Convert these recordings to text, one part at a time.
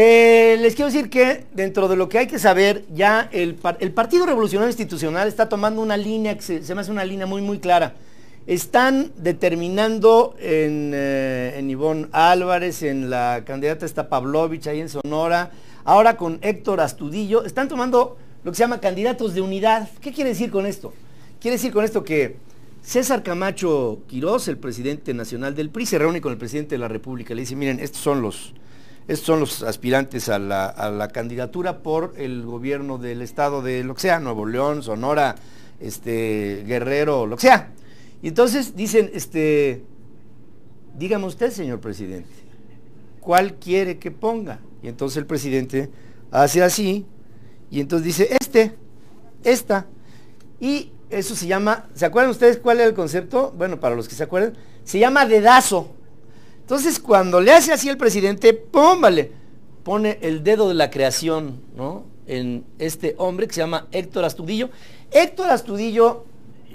Eh, les quiero decir que dentro de lo que hay que saber, ya el, Partido Revolucionario Institucional está tomando una línea, que se, me hace una línea muy, muy clara. Están determinando en, eh, Ivón Álvarez, en la candidata está Pavlovich ahí en Sonora, ahora con Héctor Astudillo, están tomando lo que se llama candidatos de unidad. ¿Qué quiere decir con esto? Quiere decir con esto que César Camacho Quirós, el presidente nacional del PRI, se reúne con el presidente de la República, le dice, miren, estos son los, estos son los aspirantes a la, candidatura por el gobierno del estado de lo que sea, Nuevo León, Sonora, este, Guerrero, lo que sea. Y entonces dicen, este, dígame usted, señor presidente, ¿cuál quiere que ponga? Y entonces el presidente hace así, y entonces dice, este, esta. Y eso se llama, ¿se acuerdan ustedes cuál era el concepto? Bueno, para los que se acuerdan, se llama dedazo. Entonces, cuando le hace así el presidente, ¡pómbale!, pone el dedo de la creación, En este hombre que se llama Héctor Astudillo. Héctor Astudillo,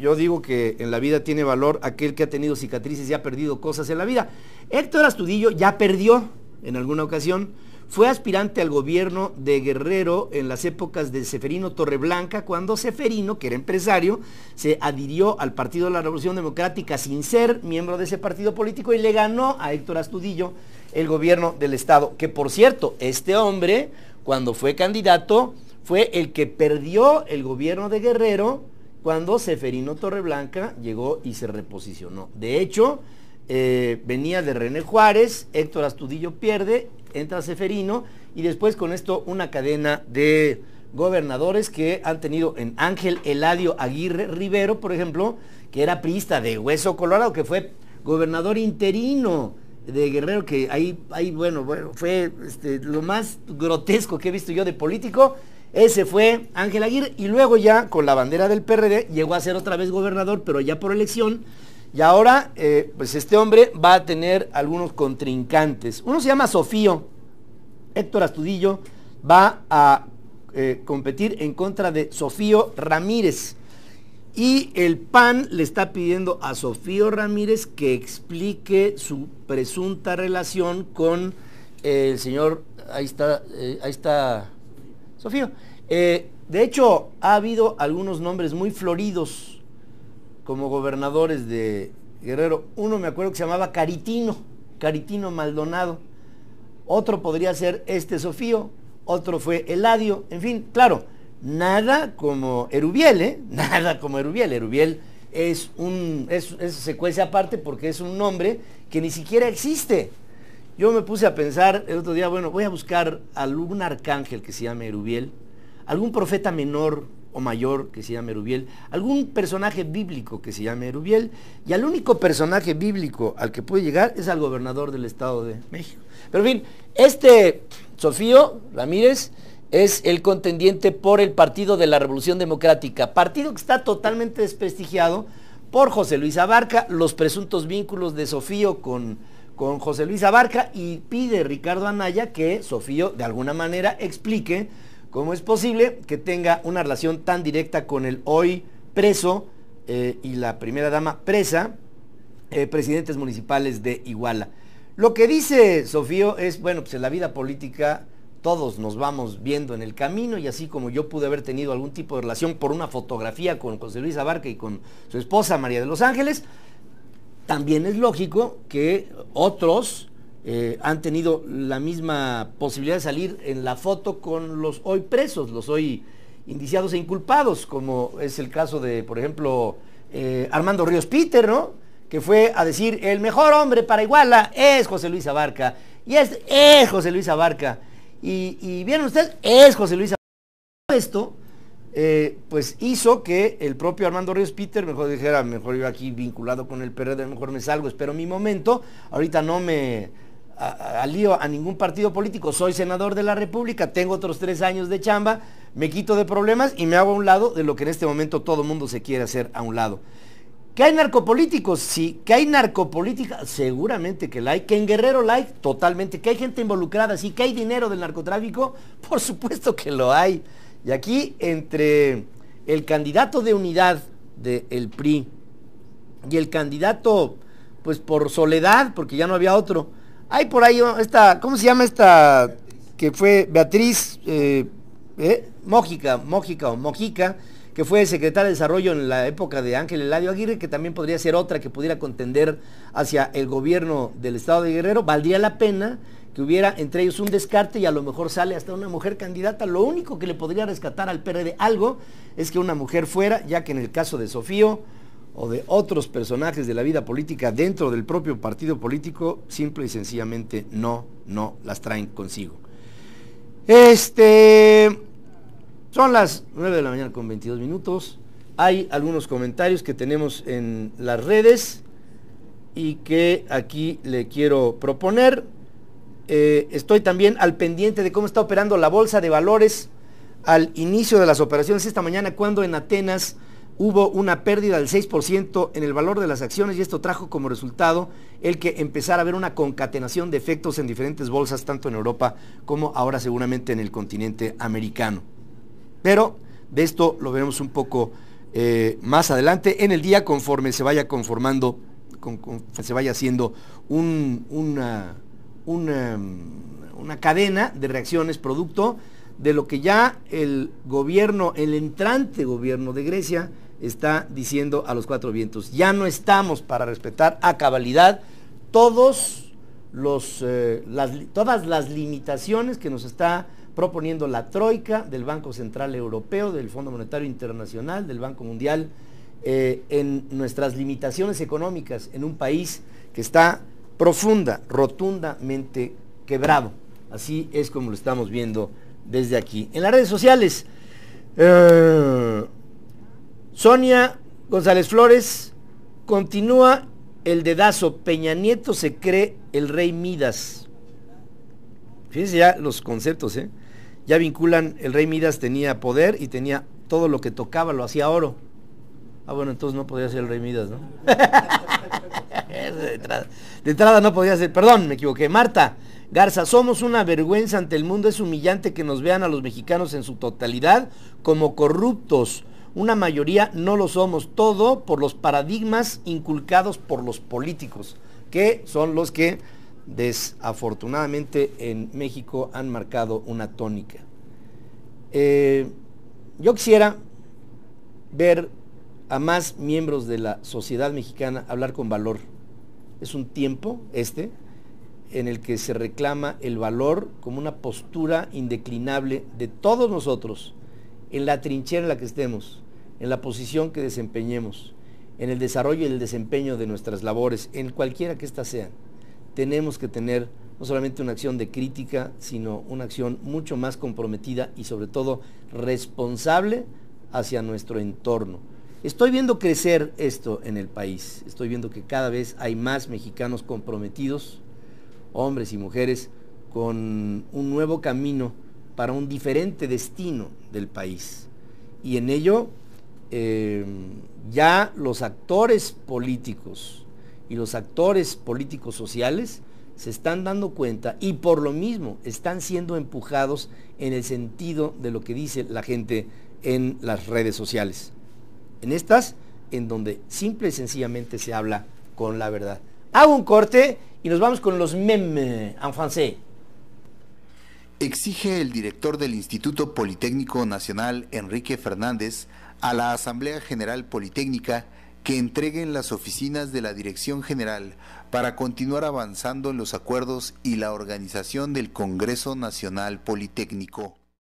yo digo que en la vida tiene valor aquel que ha tenido cicatrices y ha perdido cosas en la vida. Héctor Astudillo ya perdió en alguna ocasión fue aspirante al gobierno de Guerrero en las épocas de Seferino Torreblanca, cuando Seferino, que era empresario, se adhirió al Partido de la Revolución Democrática sin ser miembro de ese partido político y le ganó a Héctor Astudillo el gobierno del Estado. Que por cierto, este hombre, cuando fue candidato, fue el que perdió el gobierno de Guerrero cuando Seferino Torreblanca llegó y se reposicionó. De hecho, eh, venía de René Juárez, Héctor Astudillo pierde, entra Seferino y después con esto una cadena de gobernadores que han tenido en Ángel Eladio Aguirre Rivero, por ejemplo, que era priista de Hueso Colorado, que fue gobernador interino de Guerrero, que ahí, bueno, bueno, fue este, lo más grotesco que he visto yo de político. Ese fue Ángel Aguirre y luego ya con la bandera del PRD llegó a ser otra vez gobernador, pero ya por elección. Y ahora, eh, pues este hombre va a tener algunos contrincantes. Uno se llama Sofío, Héctor Astudillo va a eh, competir en contra de Sofío Ramírez. Y el PAN le está pidiendo a Sofío Ramírez que explique su presunta relación con el señor, ahí está, eh, ahí está Sofío. Eh, de hecho, ha habido algunos nombres muy floridos como gobernadores de Guerrero. Uno me acuerdo que se llamaba Caritino, Caritino Maldonado otro podría ser este Sofío, otro fue Eladio, en fin, claro, nada como Erubiel, ¿eh? nada como Erubiel. Erubiel es, un, es, es secuencia aparte porque es un nombre que ni siquiera existe. Yo me puse a pensar el otro día, bueno, voy a buscar algún arcángel que se llame Erubiel, algún profeta menor o mayor que se llame Erubiel, algún personaje bíblico que se llame Erubiel, y al único personaje bíblico al que puede llegar es al gobernador del Estado de México. Pero en fin, este Sofío Ramírez es el contendiente por el Partido de la Revolución Democrática, partido que está totalmente desprestigiado por José Luis Abarca, los presuntos vínculos de Sofío con, con José Luis Abarca y pide Ricardo Anaya que Sofío de alguna manera explique ¿Cómo es posible que tenga una relación tan directa con el hoy preso eh, y la primera dama presa, eh, presidentes municipales de Iguala? Lo que dice Sofío es, bueno, pues en la vida política todos nos vamos viendo en el camino y así como yo pude haber tenido algún tipo de relación por una fotografía con José Luis Abarca y con su esposa María de los Ángeles, también es lógico que otros eh, han tenido la misma posibilidad de salir en la foto con los hoy presos, los hoy indiciados e inculpados, como es el caso de, por ejemplo, eh, Armando Ríos Peter, ¿no? Que fue a decir, el mejor hombre para Iguala es José Luis Abarca. Y es José Luis Abarca. Y, y vieron ustedes, es José Luis Abarca. Esto, eh, pues hizo que el propio Armando Ríos Peter mejor dijera, mejor yo aquí vinculado con el PRD, mejor me salgo, espero mi momento. Ahorita no me al lío a ningún partido político, soy senador de la República, tengo otros tres años de chamba, me quito de problemas y me hago a un lado de lo que en este momento todo mundo se quiere hacer a un lado. ¿Qué hay narcopolíticos? Sí. ¿Que hay narcopolítica? Seguramente que la hay. ¿Que en Guerrero la hay? Totalmente. ¿Que hay gente involucrada? Sí. ¿Que hay dinero del narcotráfico? Por supuesto que lo hay. Y aquí entre el candidato de unidad del PRI y el candidato, pues por soledad, porque ya no había otro, hay por ahí esta, ¿cómo se llama esta? Que fue Beatriz eh, eh, Mójica, Mójica o Mojica, que fue secretaria de Desarrollo en la época de Ángel Eladio Aguirre, que también podría ser otra que pudiera contender hacia el gobierno del Estado de Guerrero. Valdría la pena que hubiera entre ellos un descarte y a lo mejor sale hasta una mujer candidata. Lo único que le podría rescatar al PRD algo es que una mujer fuera, ya que en el caso de Sofío, o de otros personajes de la vida política dentro del propio partido político, simple y sencillamente no, no las traen consigo. Este, son las 9 de la mañana con 22 minutos. Hay algunos comentarios que tenemos en las redes y que aquí le quiero proponer. Eh, estoy también al pendiente de cómo está operando la bolsa de valores al inicio de las operaciones esta mañana cuando en Atenas hubo una pérdida del 6% en el valor de las acciones y esto trajo como resultado el que empezara a haber una concatenación de efectos en diferentes bolsas, tanto en Europa como ahora seguramente en el continente americano. Pero de esto lo veremos un poco eh, más adelante en el día conforme se vaya conformando, se vaya haciendo una, una, una cadena de reacciones producto de lo que ya el gobierno, el entrante gobierno de Grecia, está diciendo a los cuatro vientos. Ya no estamos para respetar a cabalidad los, eh, todas las limitaciones que nos está proponiendo la Troika del Banco Central Europeo, del Fondo Monetario Internacional, del Banco Mundial, eh, en nuestras limitaciones económicas en un país que está profunda, rotundamente quebrado. Así es como lo estamos viendo desde aquí. En las redes sociales, eh, Sonia González Flores, continúa el dedazo, Peña Nieto se cree el rey Midas. Fíjense ya los conceptos, ¿eh? Ya vinculan, el rey Midas tenía poder y tenía todo lo que tocaba, lo hacía oro. Ah, bueno, entonces no podía ser el rey Midas, ¿no? de, entrada, de entrada no podía ser, perdón, me equivoqué. Marta, Garza, somos una vergüenza ante el mundo, es humillante que nos vean a los mexicanos en su totalidad como corruptos. Una mayoría no lo somos, todo por los paradigmas inculcados por los políticos, que son los que desafortunadamente en México han marcado una tónica. Eh, yo quisiera ver a más miembros de la sociedad mexicana hablar con valor. Es un tiempo este en el que se reclama el valor como una postura indeclinable de todos nosotros, en la trinchera en la que estemos, en la posición que desempeñemos, en el desarrollo y el desempeño de nuestras labores, en cualquiera que ésta sea Tenemos que tener no solamente una acción de crítica, sino una acción mucho más comprometida y sobre todo responsable hacia nuestro entorno. Estoy viendo crecer esto en el país, estoy viendo que cada vez hay más mexicanos comprometidos hombres y mujeres, con un nuevo camino para un diferente destino del país. Y en ello eh, ya los actores políticos y los actores políticos sociales se están dando cuenta y por lo mismo están siendo empujados en el sentido de lo que dice la gente en las redes sociales. En estas, en donde simple y sencillamente se habla con la verdad. Hago un corte y nos vamos con los mem en francés. Exige el director del Instituto Politécnico Nacional, Enrique Fernández, a la Asamblea General Politécnica que entreguen las oficinas de la Dirección General para continuar avanzando en los acuerdos y la organización del Congreso Nacional Politécnico.